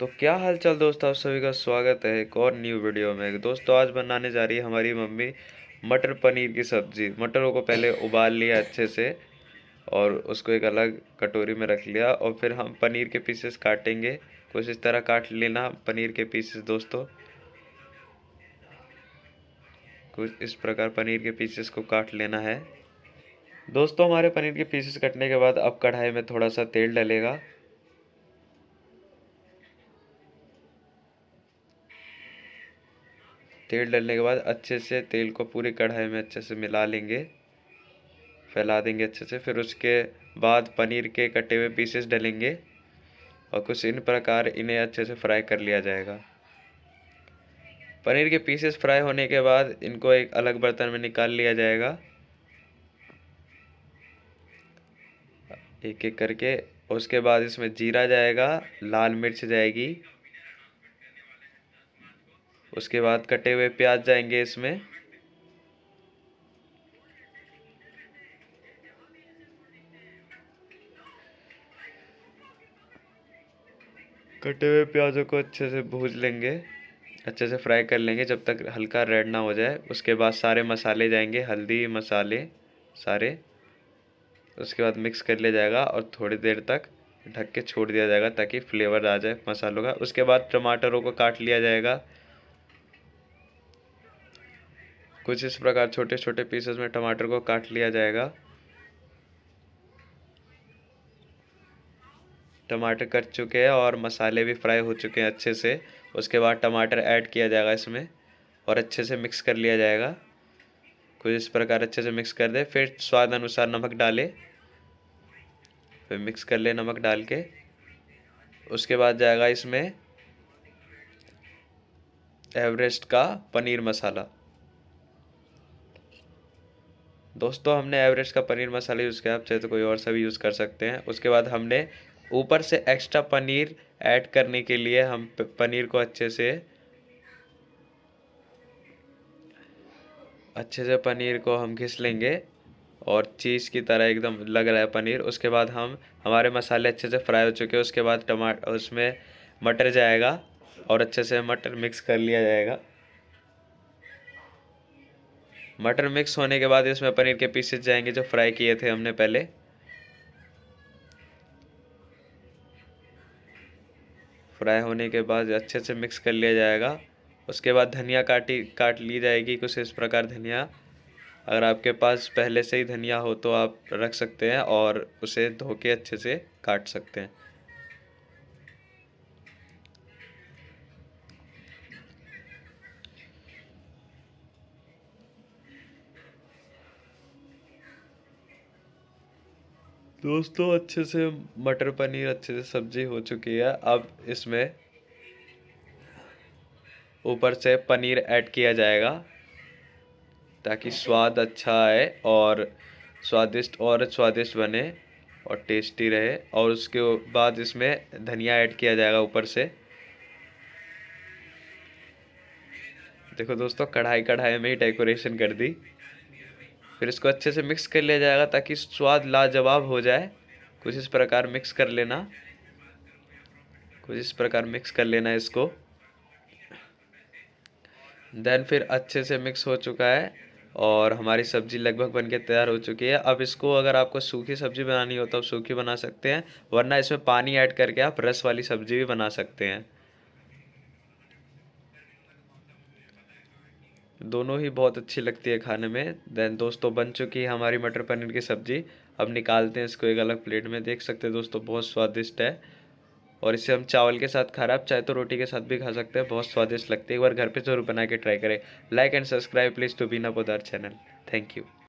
तो क्या हालचाल दोस्तों आप सभी का स्वागत है एक और न्यू वीडियो में दोस्तों आज बनाने जा रही है हमारी मम्मी मटर पनीर की सब्ज़ी मटरों को पहले उबाल लिया अच्छे से और उसको एक अलग कटोरी में रख लिया और फिर हम पनीर के पीसेस काटेंगे कुछ इस तरह काट लेना पनीर के पीसेस दोस्तों कुछ इस प्रकार पनीर के पीसेस को काट लेना है दोस्तों हमारे पनीर के पीसेस कटने के बाद अब कढ़ाई में थोड़ा सा तेल डलेगा तेल डालने के बाद अच्छे से तेल को पूरी कढ़ाई में अच्छे से मिला लेंगे फैला देंगे अच्छे से फिर उसके बाद पनीर के कटे हुए पीसेस डालेंगे और कुछ इन प्रकार इन्हें अच्छे से फ्राई कर लिया जाएगा पनीर के पीसेस फ्राई होने के बाद इनको एक अलग बर्तन में निकाल लिया जाएगा एक एक करके उसके बाद इसमें जीरा जाएगा लाल मिर्च जाएगी उसके बाद कटे हुए प्याज जाएंगे इसमें कटे हुए प्याजों को अच्छे से भूज लेंगे अच्छे से फ्राई कर लेंगे जब तक हल्का रेड ना हो जाए उसके बाद सारे मसाले जाएंगे हल्दी मसाले सारे उसके बाद मिक्स कर लिया जाएगा और थोड़ी देर तक ढक के छोड़ दिया जाएगा ताकि फ्लेवर आ जाए मसालों का उसके बाद टमाटरों को काट लिया जाएगा कुछ इस प्रकार छोटे छोटे पीसेस में टमाटर को काट लिया जाएगा टमाटर कट चुके हैं और मसाले भी फ्राई हो चुके हैं अच्छे से उसके बाद टमाटर ऐड किया जाएगा इसमें और अच्छे से मिक्स कर लिया जाएगा कुछ इस प्रकार अच्छे से मिक्स कर दे फिर स्वाद अनुसार नमक डाले फिर मिक्स कर ले नमक डाल के उसके बाद जाएगा इसमें एवरेस्ट का पनीर मसाला दोस्तों हमने एवरेस्ट का पनीर मसाला यूज़ किया आप चाहे तो कोई और सा भी यूज़ कर सकते हैं उसके बाद हमने ऊपर से एक्स्ट्रा पनीर ऐड करने के लिए हम पनीर को अच्छे से अच्छे से पनीर को हम घिस लेंगे और चीज़ की तरह एकदम लग रहा है पनीर उसके बाद हम हमारे मसाले अच्छे से फ्राई हो चुके हैं उसके बाद टमाटर उसमें मटर जाएगा और अच्छे से मटर मिक्स कर लिया जाएगा मटर मिक्स होने के बाद इसमें पनीर के पीसेस जाएंगे जो फ्राई किए थे हमने पहले फ्राई होने के बाद अच्छे से मिक्स कर लिया जाएगा उसके बाद धनिया काटी काट ली जाएगी कुछ इस प्रकार धनिया अगर आपके पास पहले से ही धनिया हो तो आप रख सकते हैं और उसे धो के अच्छे से काट सकते हैं दोस्तों अच्छे से मटर पनीर अच्छे से सब्जी हो चुकी है अब इसमें ऊपर से पनीर ऐड किया जाएगा ताकि स्वाद अच्छा आए और स्वादिष्ट और स्वादिष्ट बने और टेस्टी रहे और उसके बाद इसमें धनिया ऐड किया जाएगा ऊपर से देखो दोस्तों कढ़ाई कढ़ाई में ही डेकोरेशन कर दी फिर इसको अच्छे से मिक्स कर लिया जाएगा ताकि स्वाद लाजवाब हो जाए कुछ इस प्रकार मिक्स कर लेना कुछ इस प्रकार मिक्स कर लेना इसको देन फिर अच्छे से मिक्स हो चुका है और हमारी सब्ज़ी लगभग बन के तैयार हो चुकी है अब इसको अगर आपको सूखी सब्ज़ी बनानी हो तो आप सूखी बना सकते हैं वरना इसमें पानी ऐड करके आप रस वाली सब्ज़ी भी बना सकते हैं दोनों ही बहुत अच्छी लगती है खाने में देन दोस्तों बन चुकी है हमारी मटर पनीर की सब्ज़ी अब निकालते हैं इसको एक अलग प्लेट में देख सकते हैं दोस्तों बहुत स्वादिष्ट है और इसे हम चावल के साथ खा रहे आप चाहे तो रोटी के साथ भी खा सकते हैं बहुत स्वादिष्ट लगती है एक बार घर पर ज़रूर बना के ट्राई करें like and subscribe please to Beena Podar channel thank you